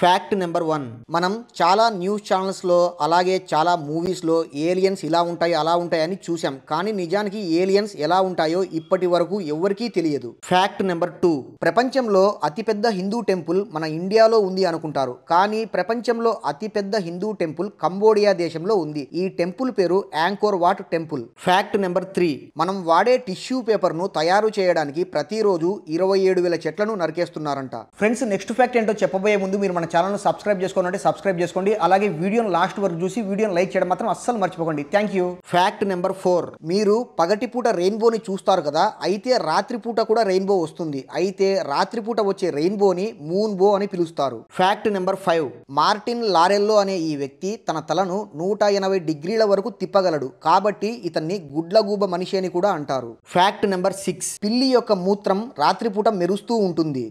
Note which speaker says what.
Speaker 1: fact number one మనం చాలా news ఛానల్స్లో అలాగే చాలా మూవీస్లో ఏలియన్స్ ఇలా ఉంటాయి అలా ఉంటాయని చూసాం కానీ నిజానికి ఏలియన్స్ ఎలా ఉంటాయో ఇప్పటి వరకు ఎవరికీ తెలియదు ఫ్యాక్ట్ నెంబర్ టూ ప్రపంచంలో అతిపెద్ద హిందూ టెంపుల్ మన ఇండియాలో ఉంది అనుకుంటారు కానీ ప్రపంచంలో అతిపెద్ద హిందూ టెంపుల్ కంబోడియా దేశంలో ఉంది ఈ టెంపుల్ పేరు Angkor Wat temple fact number three మనం వాడే టిష్యూ పేపర్ను తయారు చేయడానికి ప్రతిరోజు ఇరవై ఏడు వేల చెట్లను నరికేస్తున్నారంట ఫ్రెండ్స్ నెక్స్ట్ ఫ్యాక్ట్ ఏంటో చెప్పబోయే ముందు మీరు మన ఛానల్ను సబ్స్క్రైబ్ చేసుకోనంటే సబ్స్క్రైబ్ చేసుకోండి అలాగే వీడియోను లాస్ట్ వరకు చూసి వీడియోను లైక్ చేయడం మాత్రం అస్సలు మర్చిపోకండి thank you fact number four మీరు పగటిపూట రెయిన్బోని చూస్తారు కదా అయితే రాత్రిపూట కూడా రెయిన్బో వస్తుంది అయితే రాత్రిపూట వచ్చే రెయిన్బోని మూన్ బో అని పిలుస్తారు ఫ్యాక్ట్ నెంబర్ ఫైవ్ మార్టిన్ లారెల్లో అనే ఈ వ్యక్తి తన తలను నూట ఎనభై డిగ్రీల వరకు తిప్పగలడు కాబట్టి ఇతన్ని గుడ్లగూబ మనిషి అని కూడా అంటారు ఫ్యాక్ట్ నెంబర్ సిక్స్ పిల్లి యొక్క మూత్రం రాత్రిపూట మెరుస్తూ ఉంటుంది